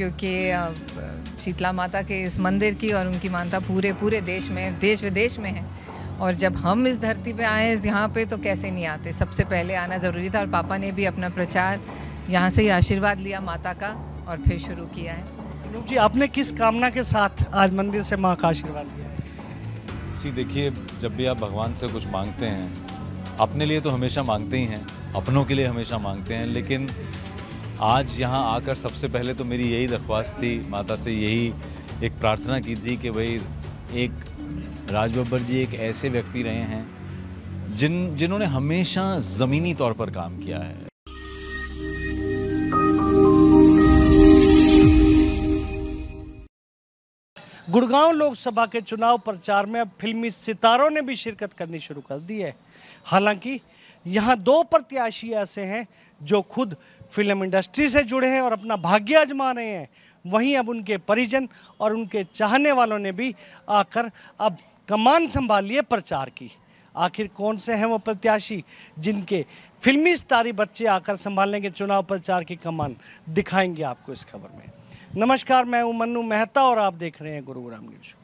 क्योंकि शीतला माता के इस मंदिर की और उनकी मानता पूरे पूरे देश में देश विदेश में है और जब हम इस धरती पे आए यहाँ पे तो कैसे नहीं आते सबसे पहले आना ज़रूरी था और पापा ने भी अपना प्रचार यहाँ से ही आशीर्वाद लिया माता का और फिर शुरू किया है अनूप जी आपने किस कामना के साथ आज मंदिर से माँ का आशीर्वाद लिया सी देखिए जब भी आप भगवान से कुछ मांगते हैं अपने लिए तो हमेशा मांगते ही हैं अपनों के लिए हमेशा मांगते हैं लेकिन आज यहाँ आकर सबसे पहले तो मेरी यही दरख्वास्त थी माता से यही एक प्रार्थना की थी कि भाई एक राज बब्बर जी एक ऐसे व्यक्ति रहे हैं जिन जिन्होंने हमेशा ज़मीनी तौर पर काम किया है गुड़गांव लोकसभा के चुनाव प्रचार में अब फिल्मी सितारों ने भी शिरकत करनी शुरू कर दी है हालांकि यहाँ दो प्रत्याशी ऐसे हैं जो खुद फिल्म इंडस्ट्री से जुड़े हैं और अपना भाग्य आजमा रहे हैं वहीं अब उनके परिजन और उनके चाहने वालों ने भी आकर अब कमान संभाल लिए प्रचार की आखिर कौन से हैं वो प्रत्याशी जिनके फिल्मी स्तारी बच्चे आकर संभालने के चुनाव प्रचार की कमान दिखाएंगे आपको इस खबर में नमस्कार मैं उमन्नू मेहता और आप देख रहे हैं गुरुग्राम न्यूज़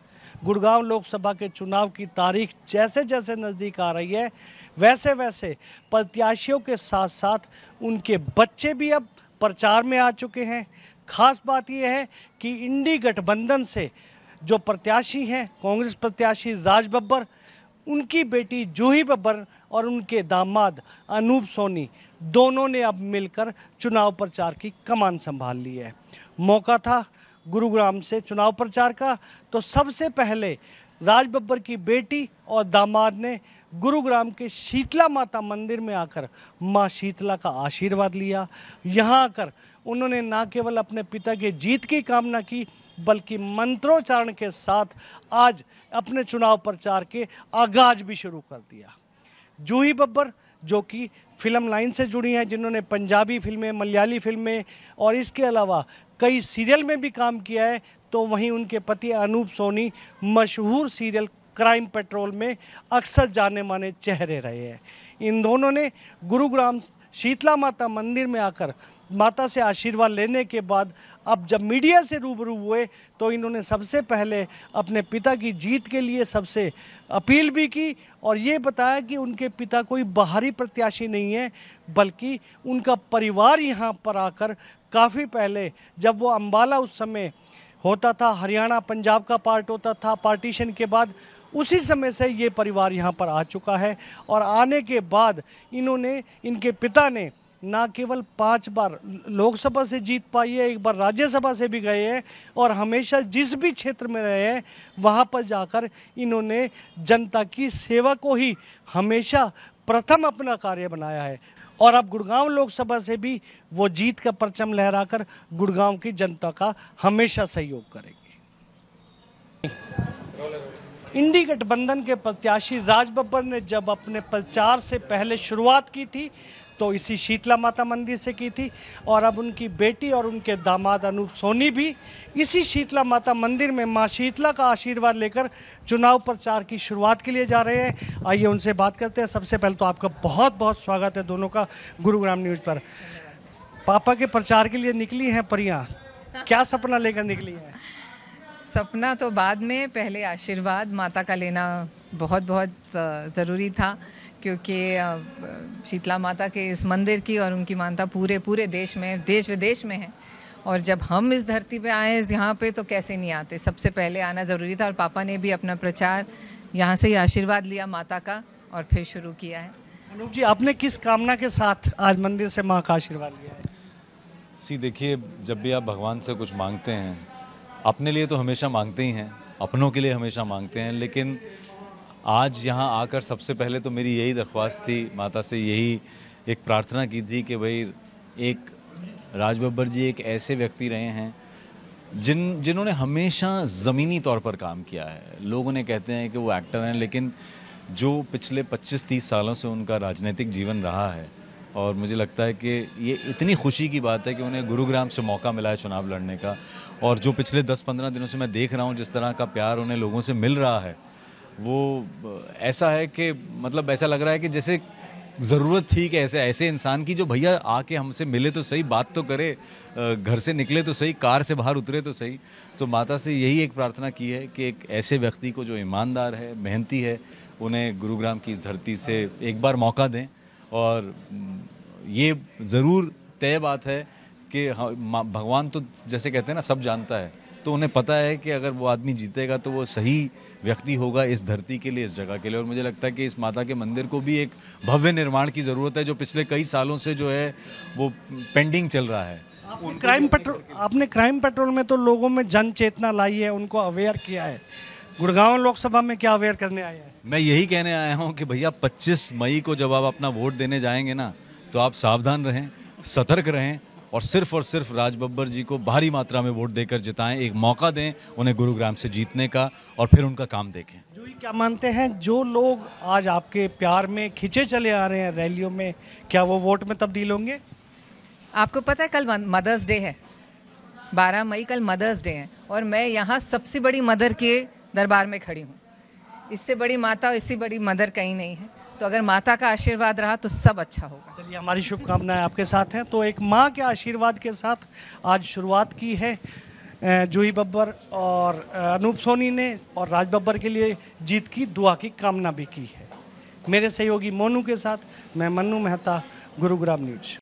गुड़गांव लोकसभा के चुनाव की तारीख जैसे जैसे नज़दीक आ रही है वैसे वैसे प्रत्याशियों के साथ साथ उनके बच्चे भी अब प्रचार में आ चुके हैं खास बात यह है कि इंडी गठबंधन से जो प्रत्याशी हैं कांग्रेस प्रत्याशी राज बब्बर उनकी बेटी जूही बब्बर और उनके दामाद अनूप सोनी दोनों ने अब मिलकर चुनाव प्रचार की कमान संभाल ली है मौका था गुरुग्राम से चुनाव प्रचार का तो सबसे पहले राज बब्बर की बेटी और दामाद ने गुरुग्राम के शीतला माता मंदिर में आकर माँ शीतला का आशीर्वाद लिया यहाँ आकर उन्होंने ना केवल अपने पिता के जीत की कामना की बल्कि मंत्रोच्चारण के साथ आज अपने चुनाव प्रचार के आगाज भी शुरू कर दिया जूही बब्बर जो कि फिल्म लाइन से जुड़ी हैं जिन्होंने पंजाबी फिल्में मलयाली फिल्में और इसके अलावा कई सीरियल में भी काम किया है तो वहीं उनके पति अनूप सोनी मशहूर सीरियल क्राइम पेट्रोल में अक्सर जाने माने चेहरे रहे हैं इन दोनों ने गुरुग्राम शीतला माता मंदिर में आकर माता से आशीर्वाद लेने के बाद अब जब मीडिया से रूबरू हुए तो इन्होंने सबसे पहले अपने पिता की जीत के लिए सबसे अपील भी की और ये बताया कि उनके पिता कोई बाहरी प्रत्याशी नहीं है बल्कि उनका परिवार यहाँ पर आकर काफ़ी पहले जब वो अम्बाला उस समय होता था हरियाणा पंजाब का पार्ट होता था पार्टीशन के बाद उसी समय से ये परिवार यहाँ पर आ चुका है और आने के बाद इन्होंने इनके पिता ने ना केवल पांच बार लोकसभा से जीत पाई है एक बार राज्यसभा से भी गए हैं और हमेशा जिस भी क्षेत्र में रहे हैं वहाँ पर जाकर इन्होंने जनता की सेवा को ही हमेशा प्रथम अपना कार्य बनाया है और अब गुड़गांव लोकसभा से भी वो जीत का परचम लहराकर गुड़गांव की जनता का हमेशा सहयोग करेंगे इंडी गठबंधन के प्रत्याशी राजबब्बर ने जब अपने प्रचार से पहले शुरुआत की थी तो इसी शीतला माता मंदिर से की थी और अब उनकी बेटी और उनके दामाद अनूप सोनी भी इसी शीतला माता मंदिर में माँ शीतला का आशीर्वाद लेकर चुनाव प्रचार की शुरुआत के लिए जा रहे हैं आइए उनसे बात करते हैं सबसे पहले तो आपका बहुत बहुत स्वागत है दोनों का गुरुग्राम न्यूज़ पर पापा के प्रचार के लिए निकली हैं परियाँ क्या सपना लेकर निकली हैं सपना तो बाद में पहले आशीर्वाद माता का लेना बहुत बहुत ज़रूरी था क्योंकि शीतला माता के इस मंदिर की और उनकी मानता पूरे पूरे देश में देश विदेश में है और जब हम इस धरती पे आए यहाँ पे तो कैसे नहीं आते सबसे पहले आना ज़रूरी था और पापा ने भी अपना प्रचार यहाँ से ही आशीर्वाद लिया माता का और फिर शुरू किया है अनूप जी आपने किस कामना के साथ आज मंदिर से माँ का आशीर्वाद लिया है सी देखिए जब भी आप भगवान से कुछ मांगते हैं अपने लिए तो हमेशा मांगते ही हैं अपनों के लिए हमेशा मांगते हैं लेकिन आज यहाँ आकर सबसे पहले तो मेरी यही दरख्वास्त थी माता से यही एक प्रार्थना की थी कि भाई एक राज बब्बर जी एक ऐसे व्यक्ति रहे हैं जिन जिन्होंने हमेशा ज़मीनी तौर पर काम किया है लोग उन्हें कहते हैं कि वो एक्टर हैं लेकिन जो पिछले 25-30 सालों से उनका राजनीतिक जीवन रहा है और मुझे लगता है कि ये इतनी खुशी की बात है कि उन्हें गुरुग्राम से मौका मिला है चुनाव लड़ने का और जो पिछले 10-15 दिनों से मैं देख रहा हूँ जिस तरह का प्यार उन्हें लोगों से मिल रहा है वो ऐसा है कि मतलब ऐसा लग रहा है कि जैसे ज़रूरत थी कि ऐसे ऐसे इंसान की जो भैया आके हमसे मिले तो सही बात तो करे घर से निकले तो सही कार से बाहर उतरे तो सही तो माता से यही एक प्रार्थना की है कि एक ऐसे व्यक्ति को जो ईमानदार है मेहनती है उन्हें गुरुग्राम की इस धरती से एक बार मौका दें और ये ज़रूर तय बात है कि भगवान तो जैसे कहते हैं ना सब जानता है तो उन्हें पता है कि अगर वो आदमी जीतेगा तो वो सही व्यक्ति होगा इस धरती के लिए इस जगह के लिए और मुझे लगता है कि इस माता के मंदिर को भी एक भव्य निर्माण की ज़रूरत है जो पिछले कई सालों से जो है वो पेंडिंग चल रहा है क्राइम पेट्रोल आपने क्राइम पेट्रोल में तो लोगों में जन चेतना लाई है उनको अवेयर किया है गुड़गांव लोकसभा में क्या अवेयर करने आए हैं मैं यही कहने आया हूँ कि भैया 25 मई को जब आप अपना वोट देने जाएंगे ना तो आप सावधान रहें सतर्क रहें और सिर्फ और सिर्फ राज बब्बर जी को भारी मात्रा में वोट देकर जिताएं एक मौका दें उन्हें गुरुग्राम से जीतने का और फिर उनका काम देखें जो क्या मानते हैं जो लोग आज आपके प्यार में खिंचे चले आ रहे हैं रैलियों में क्या वो वोट में तब्दील होंगे आपको पता है कल मदर्स डे है बारह मई कल मदर्स डे है और मैं यहाँ सबसे बड़ी मदर के दरबार में खड़ी हूँ इससे बड़ी माता और इससे बड़ी मदर कहीं नहीं है तो अगर माता का आशीर्वाद रहा तो सब अच्छा होगा चलिए हमारी शुभकामनाएं आपके साथ हैं तो एक माँ के आशीर्वाद के साथ आज शुरुआत की है जूही बब्बर और अनूप सोनी ने और राज बब्बर के लिए जीत की दुआ की कामना भी की है मेरे सहयोगी मोनू के साथ मैं मन्नू मेहता गुरुग्राम न्यूज